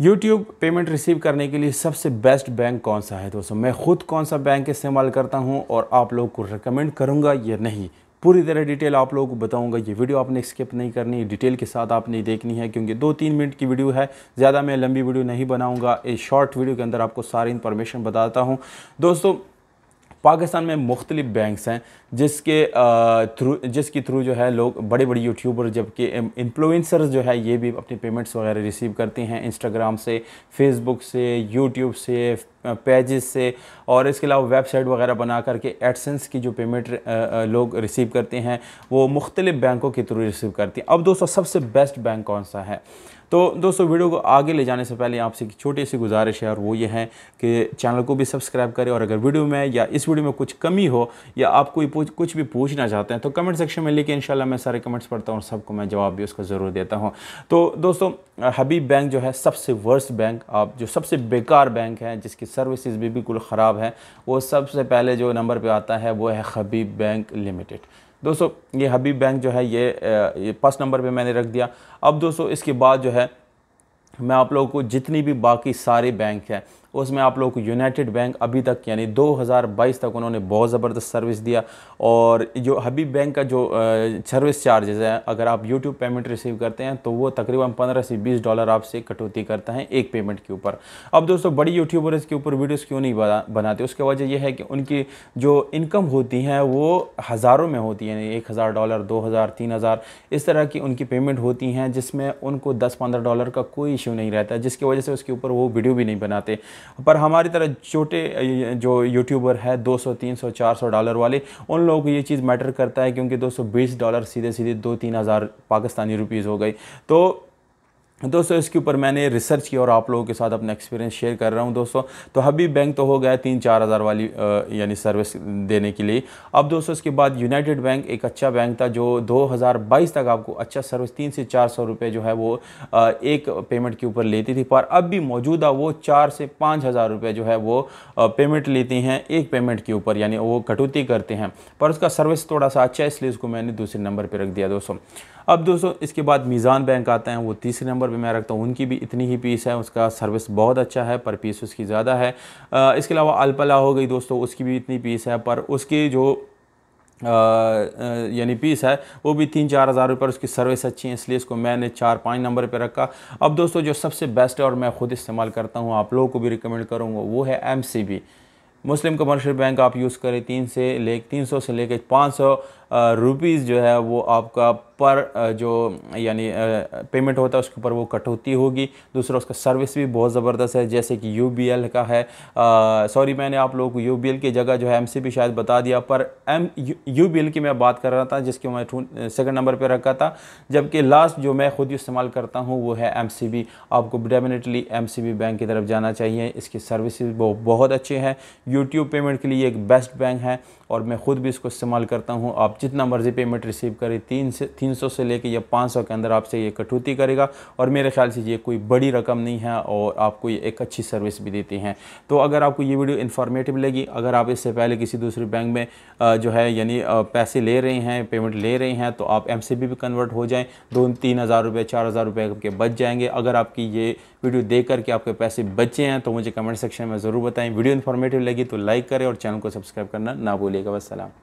YouTube payment receive करने के लिए सबसे बेस्ट बैंक कौन सा है दोस्तों मैं खुद कौन सा बैंक इस्तेमाल करता हूं और आप लोग को रिकमेंड करूंगा या नहीं पूरी तरह डिटेल आप लोगों को बताऊंगा ये वीडियो आपने स्किप नहीं करनी डिटेल के साथ आपने देखनी है क्योंकि दो तीन मिनट की वीडियो है ज़्यादा मैं लंबी वीडियो नहीं बनाऊँगा इस शॉर्ट वीडियो के अंदर आपको सारी इन्फॉर्मेशन बताता हूँ दोस्तों पाकिस्तान में मुख्तलिफ बैंक्स हैं जिसके थ्रू जिसके थ्रू जो है लोग बड़े बड़े यूट्यूबर जबकि इन्फ्लुएंसर्स जो है ये भी अपनी पेमेंट्स वगैरह रिसीव करते हैं इंस्टाग्राम से फेसबुक से यूट्यूब से पेजेस से और इसके अलावा वेबसाइट वगैरह बना करके एडसेंस की जो पेमेंट लोग रिसीव करते हैं वो मुख्तलिफ़ बैंकों के थ्रू रिसीव करते हैं अब दोस्तों सबसे बेस्ट बैंक कौन सा है तो दोस्तों वीडियो को आगे ले जाने से पहले आपसे एक छोटी सी गुजारिश है और वो ये है कि चैनल को भी सब्सक्राइब करें और अगर वीडियो में या इस वीडियो में कुछ कमी हो या आप कोई कुछ भी पूछना चाहते हैं तो कमेंट सेक्शन में लेके इंशाल्लाह मैं सारे कमेंट्स पढ़ता हूँ और सबको मैं जवाब भी उसको ज़रूर देता हूँ तो दोस्तों हबीब बैंक जो है सबसे वर्स्ट बैंक आप जो सबसे बेकार बैंक है जिसकी सर्विसेज भी बिल्कुल ख़राब है वो सबसे पहले जो नंबर पे आता है वो है हबीब बैंक लिमिटेड दोस्तों ये हबीब बैंक जो है ये ये फर्स्ट नंबर पे मैंने रख दिया अब दोस्तों इसके बाद जो है मैं आप लोगों को जितनी भी बाकी सारे बैंक हैं उसमें आप लोग को यूनाइटेड बैंक अभी तक यानी 2022 तक उन्होंने बहुत ज़बरदस्त सर्विस दिया और जो हबीब बैंक का जो सर्विस चार्जेस है अगर आप यूट्यूब पेमेंट रिसीव करते हैं तो वो तकरीबन पंद्रह से बीस डॉलर आपसे कटौती करता है एक पेमेंट के ऊपर अब दोस्तों बड़ी यूट्यूबर्स के ऊपर वीडियोज़ क्यों नहीं बनाते उसकी वजह यह है कि उनकी जो इनकम होती हैं वो हज़ारों में होती है एक हज़ार डॉलर दो हज़ार तीन हज़ार इस तरह की उनकी पेमेंट होती हैं जिसमें उनको दस पंद्रह डॉलर का कोई इशू नहीं रहता जिसकी वजह से उसके ऊपर वो वीडियो भी नहीं बनाते पर हमारी तरह छोटे जो यूट्यूबर है 200 300 400 डॉलर वाले उन लोगों को ये चीज़ मैटर करता है क्योंकि 220 डॉलर सीधे सीधे दो तीन हज़ार पाकिस्तानी रुपीज़ हो गई तो दोस्तों इसके ऊपर मैंने रिसर्च किया और आप लोगों के साथ अपना एक्सपीरियंस शेयर कर रहा हूं दोस्तों तो हबी बैंक तो हो गया तीन चार हज़ार वाली यानी सर्विस देने के लिए अब दोस्तों इसके बाद यूनाइटेड बैंक एक अच्छा बैंक था जो 2022 तक आपको अच्छा सर्विस तीन से चार सौ रुपये जो है वो आ, एक पेमेंट के ऊपर लेती थी पर अब भी मौजूदा वो चार से पाँच हज़ार रुपये जो है वो पेमेंट लेती हैं एक पेमेंट के ऊपर यानी वो कटौती करते हैं पर उसका सर्विस थोड़ा सा अच्छा है इसलिए उसको मैंने दूसरे नंबर पर रख दिया दोस्तों अब दोस्तों इसके बाद मीज़ान बैंक आते हैं वो तीसरे नंबर भी मैं रखता हूँ उनकी भी इतनी ही पीस है उसका सर्विस बहुत अच्छा है पर पीस उसकी ज़्यादा है इसके अलावा अल्पला हो गई दोस्तों उसकी भी इतनी पीस है पर उसकी जो यानी पीस है वो भी तीन चार हज़ार रुपये उसकी सर्विस अच्छी है इसलिए इसको मैंने चार पाँच नंबर पे रखा अब दोस्तों जो सबसे बेस्ट है और मैं ख़ुद इस्तेमाल करता हूँ आप लोगों को भी रिकमेंड करूँगा वो है एम मुस्लिम कमर्शियल बैंक आप यूज़ करें तीन से ले तीन सौ से लेकर पाँच सौ रुपीज़ जो है वो आपका पर जो यानी पेमेंट होता है उसके ऊपर वो कटौती होगी दूसरा उसका सर्विस भी बहुत ज़बरदस्त है जैसे कि यू का है सॉरी मैंने आप लोगों को यू की जगह जो है एम भी शायद बता दिया पर एम यू की मैं बात कर रहा था जिसके मैं सेकंड नंबर पर रखा था जबकि लास्ट जो मैं खुद इस्तेमाल करता हूँ वो है एम आपको डेफिनेटली एम बैंक की तरफ जाना चाहिए इसकी सर्विस बहुत अच्छे हैं यूट्यूब पेमेंट के लिए एक बेस्ट बैंक है और मैं ख़ुद भी इसको इस्तेमाल करता हूँ आप जितना मर्ज़ी पेमेंट रिसीव करें तीन से तीन सौ से लेकर या पाँच सौ के अंदर आपसे ये कटौती करेगा और मेरे ख्याल से ये कोई बड़ी रकम नहीं है और आपको ये एक अच्छी सर्विस भी देती हैं तो अगर आपको ये वीडियो इन्फॉर्मेटिव लगी अगर आप इससे पहले किसी दूसरे बैंक में जो है यानी पैसे ले रहे हैं पेमेंट ले रहे हैं तो आप एम भी कन्वर्ट हो जाएँ दो तीन हज़ार रुपये चार हज़ार रुपये आपके बच जाएंगे अगर आपकी ये वीडियो देख करके आपके पैसे बचे हैं तो मुझे कमेंट सेक्शन में ज़रूर बताएं वीडियो इन्फॉर्मेटिव लगी तो लाइक करें और चैनल को सब्सक्राइब करना ना भूलिएगा वसलम